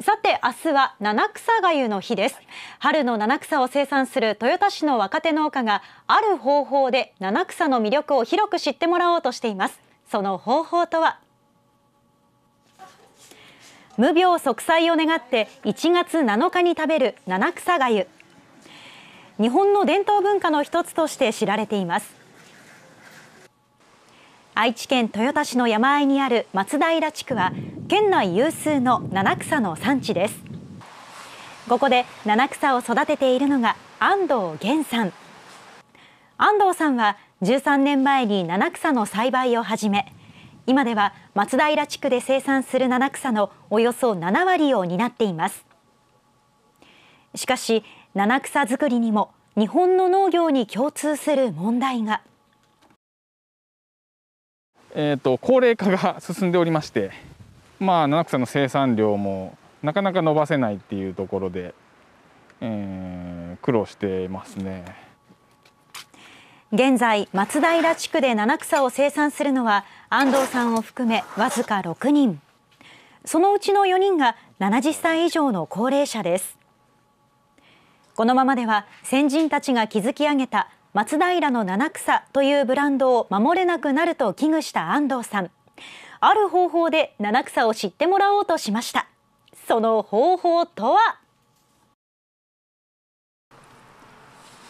さて明日は七草がの日です春の七草を生産する豊田市の若手農家がある方法で七草の魅力を広く知ってもらおうとしていますその方法とは無病息災を願って1月7日に食べる七草が日本の伝統文化の一つとして知られています愛知県豊田市の山あいにある松平地区は県内有数の七草の産地ですここで七草を育てているのが安藤源さん安藤さんは13年前に七草の栽培を始め今では松平地区で生産する七草のおよそ7割を担っていますしかし七草作りにも日本の農業に共通する問題が、えーと高齢化が進んでおりましてまあ、七草の生産量もなかなか伸ばせないっていうところで、えー、苦労してますね現在松平地区で七草を生産するのは安藤さんを含めわずか6人そのうちの4人が70歳以上の高齢者ですこのままでは先人たちが築き上げた松平の七草というブランドを守れなくなると危惧した安藤さんある方法で七草を知ってもらおうとしましたその方法とは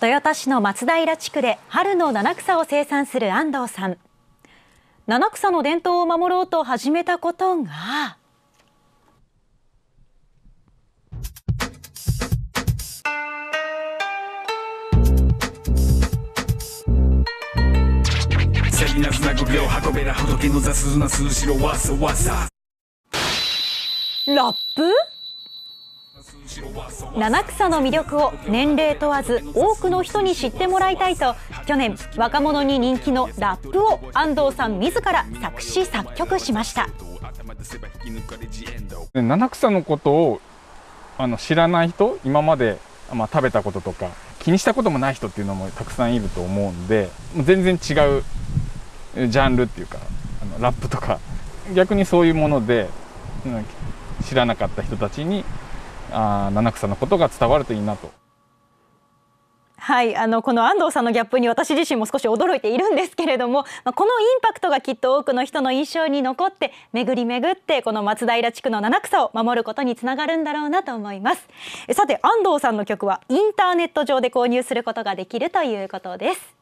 豊田市の松平地区で春の七草を生産する安藤さん七草の伝統を守ろうと始めたことがシャなつなぐ運べら仏の雑な数しろわさわさラップ七草の魅力を年齢問わず多くの人に知ってもらいたいと去年若者に人気のラップを安藤さん自ら作詞作曲しました七草のことをあの知らない人今まで、まあ、食べたこととか気にしたこともない人っていうのもたくさんいると思うんで全然違うジャンルっていうかあのラップとか逆にそういうもので知らなかった人たちにあ七草のことが伝わるといいなと。はいあのこの安藤さんのギャップに私自身も少し驚いているんですけれどもこのインパクトがきっと多くの人の印象に残って巡り巡ってこの松平地区の七草を守ることにつながるんだろうなと思いますさて安藤さんの曲はインターネット上で購入することができるということです